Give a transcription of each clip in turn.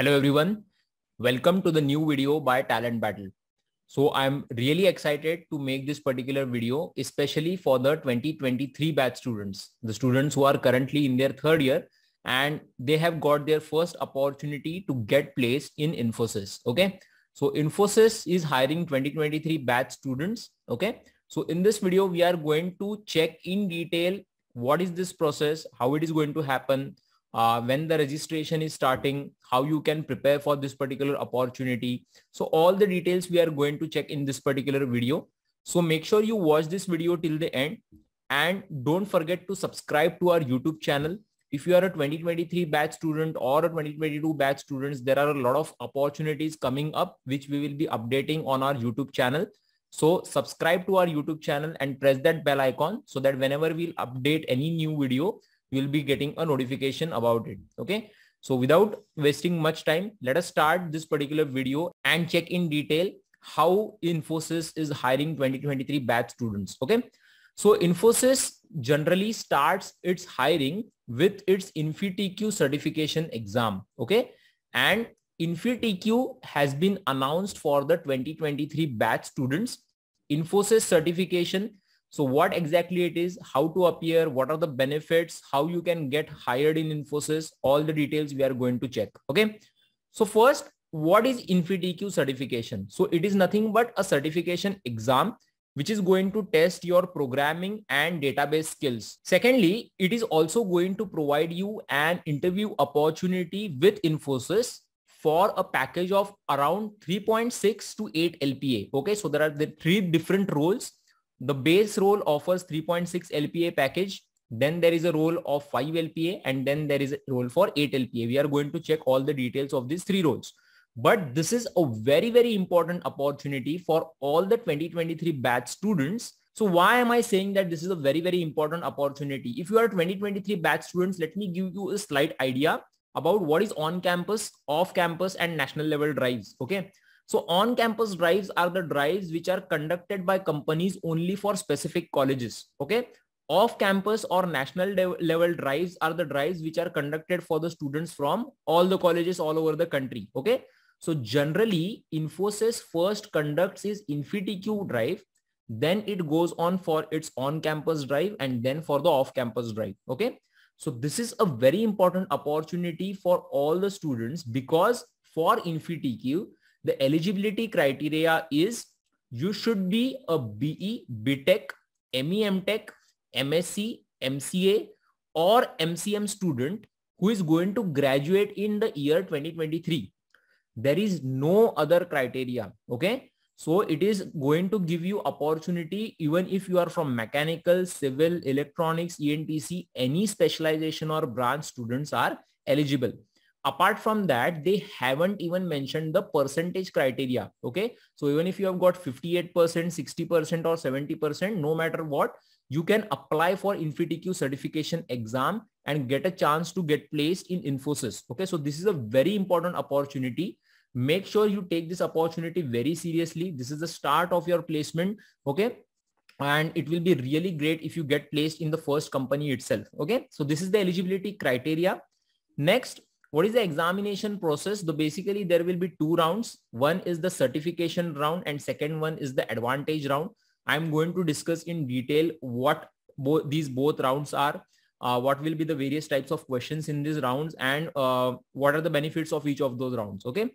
Hello everyone. Welcome to the new video by Talent Battle. So I'm really excited to make this particular video, especially for the 2023 batch students, the students who are currently in their third year and they have got their first opportunity to get placed in Infosys. Okay. So Infosys is hiring 2023 batch students. Okay. So in this video, we are going to check in detail what is this process, how it is going to happen, uh, when the registration is starting, how you can prepare for this particular opportunity. So all the details we are going to check in this particular video. So make sure you watch this video till the end and don't forget to subscribe to our YouTube channel. If you are a 2023 batch student or a 2022 batch students, there are a lot of opportunities coming up, which we will be updating on our YouTube channel. So subscribe to our YouTube channel and press that bell icon so that whenever we'll update any new video, you will be getting a notification about it. Okay. So without wasting much time, let us start this particular video and check in detail how Infosys is hiring 2023 batch students. Okay. So Infosys generally starts its hiring with its InfiTQ certification exam. Okay. And InfiTQ has been announced for the 2023 batch students. Infosys certification so what exactly it is, how to appear, what are the benefits, how you can get hired in Infosys, all the details we are going to check. Okay. So first, what is InfiTQ certification? So it is nothing but a certification exam which is going to test your programming and database skills. Secondly, it is also going to provide you an interview opportunity with Infosys for a package of around 3.6 to 8 LPA. Okay, so there are the three different roles the base role offers 3.6 LPA package. Then there is a role of 5 LPA and then there is a role for 8 LPA. We are going to check all the details of these three roles. But this is a very, very important opportunity for all the 2023 batch students so why am I saying that this is a very, very important opportunity? If you are 2023 batch students, let me give you a slight idea about what is on campus, off campus and national level drives. Okay. So on-campus drives are the drives which are conducted by companies only for specific colleges. Okay. Off-campus or national level drives are the drives which are conducted for the students from all the colleges all over the country. Okay. So generally Infosys first conducts its InfyTQ drive then it goes on for its on-campus drive and then for the off-campus drive. Okay. So this is a very important opportunity for all the students because for InfiTQ, the eligibility criteria is you should be a BE, BTech, ME, MTech, MSc, MCA or MCM student who is going to graduate in the year 2023. There is no other criteria. Okay. So it is going to give you opportunity even if you are from mechanical, civil, electronics, ENTC, any specialization or branch students are eligible apart from that they haven't even mentioned the percentage criteria okay so even if you have got 58 percent 60 percent or 70 percent no matter what you can apply for infitq certification exam and get a chance to get placed in infosys okay so this is a very important opportunity make sure you take this opportunity very seriously this is the start of your placement okay and it will be really great if you get placed in the first company itself okay so this is the eligibility criteria next what is the examination process So basically there will be two rounds one is the certification round and second one is the advantage round i'm going to discuss in detail what these both rounds are uh, what will be the various types of questions in these rounds and uh, what are the benefits of each of those rounds okay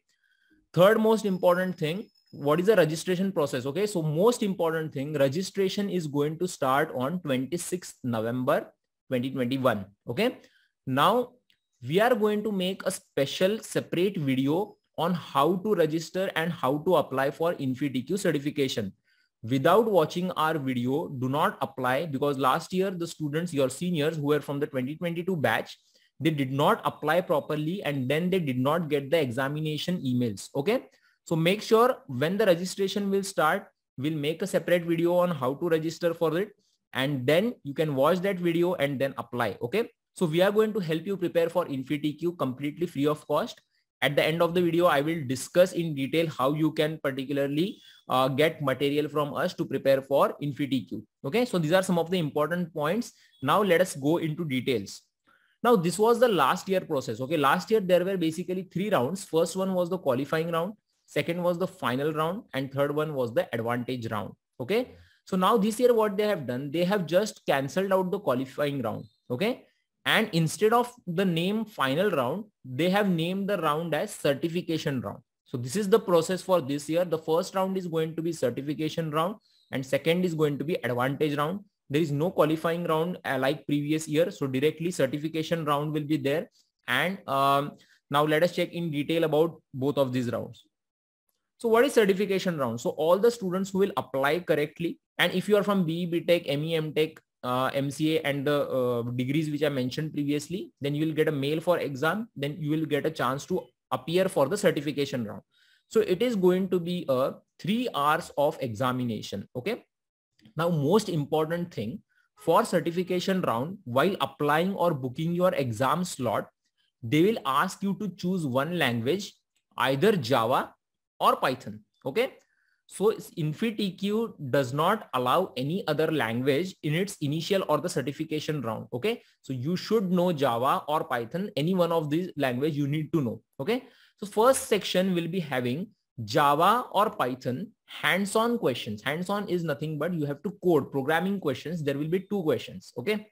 third most important thing what is the registration process okay so most important thing registration is going to start on 26th november 2021 okay now we are going to make a special separate video on how to register and how to apply for InfiTQ certification. Without watching our video, do not apply because last year the students, your seniors who were from the 2022 batch, they did not apply properly and then they did not get the examination emails. Okay. So make sure when the registration will start, we'll make a separate video on how to register for it. And then you can watch that video and then apply. Okay. So we are going to help you prepare for Infinity completely free of cost. At the end of the video, I will discuss in detail how you can particularly uh, get material from us to prepare for Infinity Okay, so these are some of the important points. Now let us go into details. Now this was the last year process. Okay, last year there were basically three rounds. First one was the qualifying round. Second was the final round and third one was the advantage round. Okay. So now this year what they have done, they have just cancelled out the qualifying round. Okay. And instead of the name final round, they have named the round as certification round. So this is the process for this year. The first round is going to be certification round and second is going to be advantage round. There is no qualifying round uh, like previous year. So directly certification round will be there. And um, now let us check in detail about both of these rounds. So what is certification round? So all the students who will apply correctly and if you are from BE, BTech, ME, MTech uh, MCA and the uh, degrees which I mentioned previously, then you will get a mail for exam. Then you will get a chance to appear for the certification round. So it is going to be a three hours of examination. Okay. Now, most important thing for certification round, while applying or booking your exam slot, they will ask you to choose one language, either Java or Python. Okay. So InfitEQ does not allow any other language in its initial or the certification round. Okay. So you should know Java or Python, any one of these language you need to know. Okay. So first section will be having Java or Python hands-on questions. Hands-on is nothing but you have to code programming questions. There will be two questions. Okay.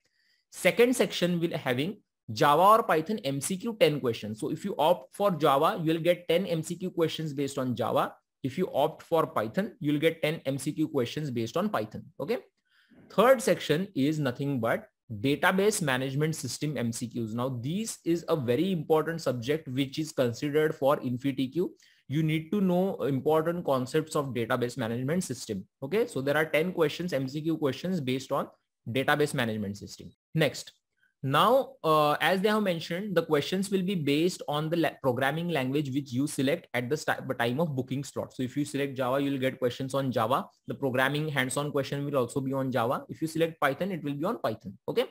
Second section will having Java or Python MCQ 10 questions. So if you opt for Java, you will get 10 MCQ questions based on Java if you opt for Python, you'll get 10 MCQ questions based on Python. Okay. Third section is nothing but database management system MCQs. Now, this is a very important subject which is considered for InfiTQ. You need to know important concepts of database management system. Okay. So there are 10 questions, MCQ questions based on database management system. Next, now, uh, as they have mentioned, the questions will be based on the la programming language which you select at the time of booking slot. So if you select Java, you will get questions on Java. The programming hands-on question will also be on Java. If you select Python, it will be on Python. Okay.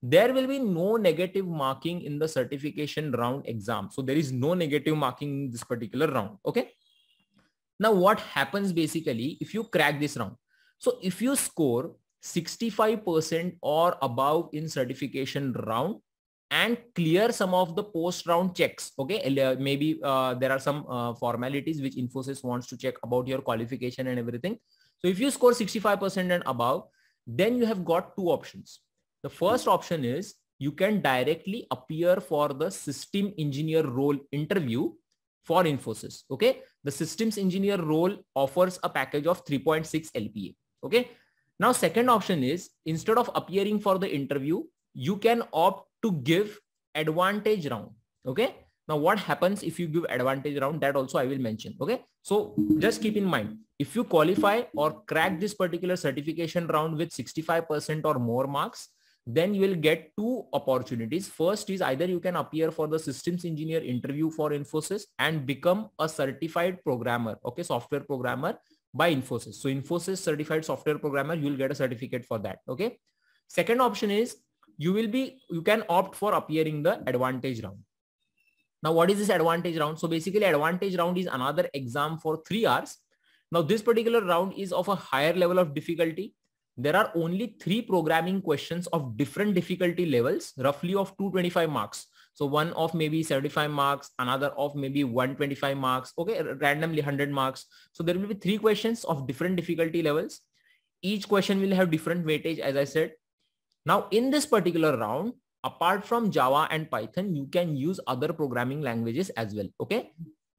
There will be no negative marking in the certification round exam. So there is no negative marking in this particular round. Okay. Now what happens basically if you crack this round? So if you score 65% or above in certification round and clear some of the post round checks okay uh, maybe uh, there are some uh, formalities which infosys wants to check about your qualification and everything so if you score 65% and above then you have got two options the first option is you can directly appear for the system engineer role interview for infosys okay the systems engineer role offers a package of 3.6 lpa okay now, second option is instead of appearing for the interview, you can opt to give advantage round. Okay. Now, what happens if you give advantage round that also I will mention. Okay. So just keep in mind, if you qualify or crack this particular certification round with 65% or more marks, then you will get two opportunities. First is either you can appear for the systems engineer interview for Infosys and become a certified programmer, okay, software programmer by Infosys. So Infosys certified software programmer, you will get a certificate for that. Okay. Second option is you will be, you can opt for appearing the advantage round. Now, what is this advantage round? So basically advantage round is another exam for three hours. Now, this particular round is of a higher level of difficulty. There are only three programming questions of different difficulty levels, roughly of 225 marks. So one of maybe 75 marks, another of maybe 125 marks, okay, randomly 100 marks. So there will be three questions of different difficulty levels. Each question will have different weightage, as I said. Now in this particular round, apart from Java and Python, you can use other programming languages as well, okay?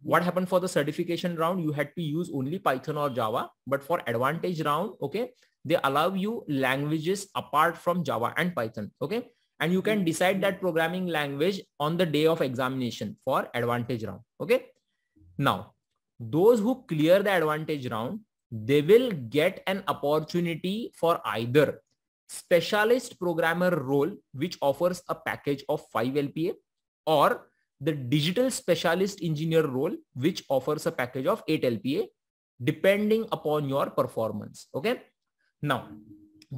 What happened for the certification round? You had to use only Python or Java, but for advantage round, okay, they allow you languages apart from Java and Python, okay? and you can hmm. decide that programming language on the day of examination for advantage round. Okay. Now, those who clear the advantage round, they will get an opportunity for either specialist programmer role, which offers a package of 5 LPA or the digital specialist engineer role, which offers a package of 8 LPA depending upon your performance. Okay. Now,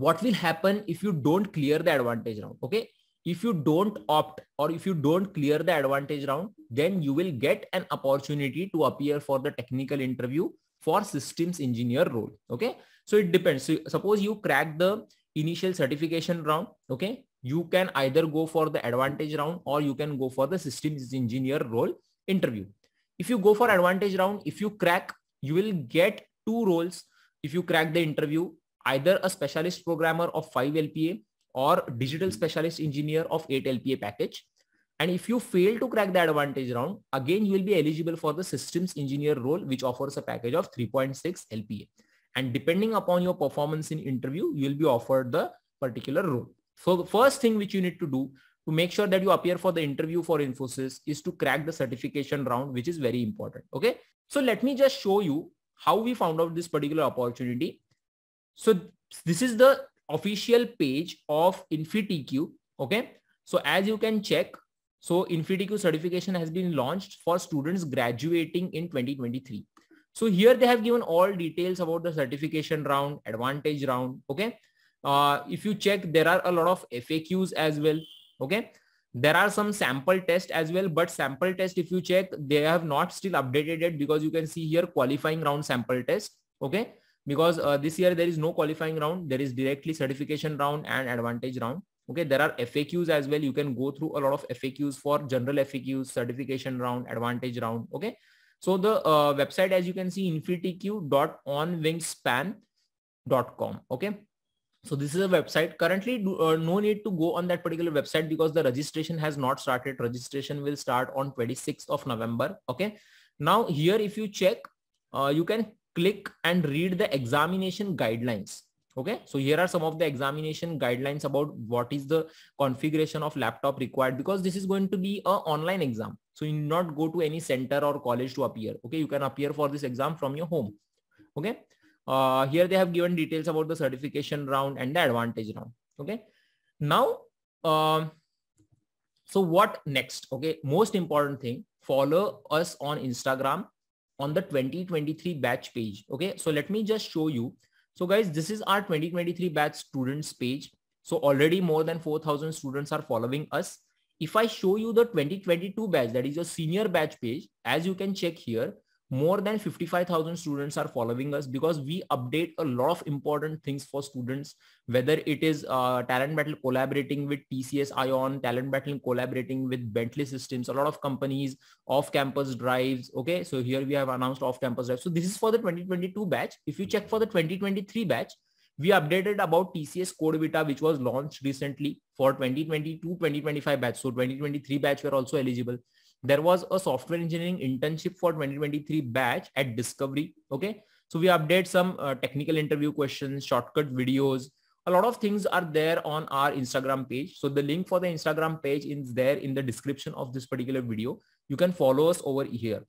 what will happen if you don't clear the advantage round? Okay. If you don't opt or if you don't clear the advantage round, then you will get an opportunity to appear for the technical interview for systems engineer role. Okay. So it depends. So suppose you crack the initial certification round. Okay. You can either go for the advantage round or you can go for the systems engineer role interview. If you go for advantage round, if you crack, you will get two roles. If you crack the interview, either a specialist programmer of 5 LPA or digital hmm. specialist engineer of 8 LPA package. And if you fail to crack the advantage round, again, you will be eligible for the systems engineer role, which offers a package of 3.6 LPA. And depending upon your performance in interview, you will be offered the particular role. So the first thing which you need to do to make sure that you appear for the interview for Infosys is to crack the certification round, which is very important. Okay. So let me just show you how we found out this particular opportunity so this is the official page of InfinityQ. Okay. So as you can check, so InfinityQ certification has been launched for students graduating in 2023. So here they have given all details about the certification round, advantage round. Okay. Uh, if you check, there are a lot of FAQs as well. Okay. There are some sample tests as well, but sample test, if you check, they have not still updated it because you can see here qualifying round sample test. Okay because uh, this year there is no qualifying round there is directly certification round and advantage round okay there are faqs as well you can go through a lot of faqs for general faqs certification round advantage round okay so the uh, website as you can see infinityq.onwingspan.com okay so this is a website currently do, uh, no need to go on that particular website because the registration has not started registration will start on 26th of november okay now here if you check uh, you can click and read the examination guidelines. Okay, so here are some of the examination guidelines about what is the configuration of laptop required because this is going to be a online exam. So you not go to any center or college to appear. Okay, you can appear for this exam from your home. Okay, uh, here they have given details about the certification round and the advantage round. Okay, now um, so what next? Okay, most important thing, follow us on Instagram on the 2023 batch page. Okay, so let me just show you. So guys, this is our 2023 batch students page. So already more than 4,000 students are following us. If I show you the 2022 batch, that is your senior batch page, as you can check here, more than 55,000 students are following us because we update a lot of important things for students, whether it is uh, Talent Battle collaborating with TCS ION, Talent Battle collaborating with Bentley Systems, a lot of companies, off-campus drives. Okay, so here we have announced off-campus drives. So this is for the 2022 batch. If you check for the 2023 batch, we updated about TCS Code Vita, which was launched recently for 2022-2025 batch. So 2023 batch were also eligible there was a software engineering internship for 2023 batch at Discovery. Okay. So we update some uh, technical interview questions, shortcut videos. A lot of things are there on our Instagram page. So the link for the Instagram page is there in the description of this particular video. You can follow us over here.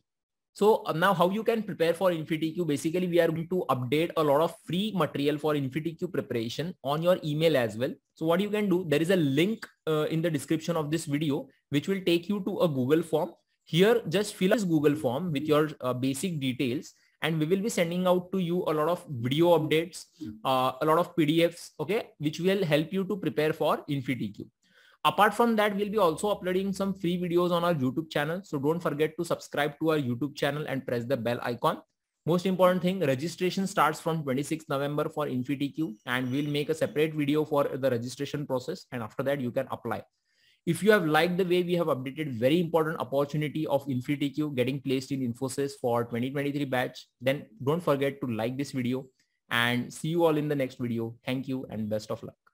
So uh, now how you can prepare for InfinityQ, basically we are going to update a lot of free material for InfinityQ preparation on your email as well. So what you can do, there is a link uh, in the description of this video, which will take you to a Google form. Here, just fill this Google form with your uh, basic details and we will be sending out to you a lot of video updates, uh, a lot of PDFs, okay, which will help you to prepare for InfinityQ apart from that we'll be also uploading some free videos on our youtube channel so don't forget to subscribe to our youtube channel and press the bell icon most important thing registration starts from 26 november for infitq and we'll make a separate video for the registration process and after that you can apply if you have liked the way we have updated very important opportunity of InfinityQ getting placed in Infosys for 2023 batch, then don't forget to like this video and see you all in the next video. Thank you and best of luck.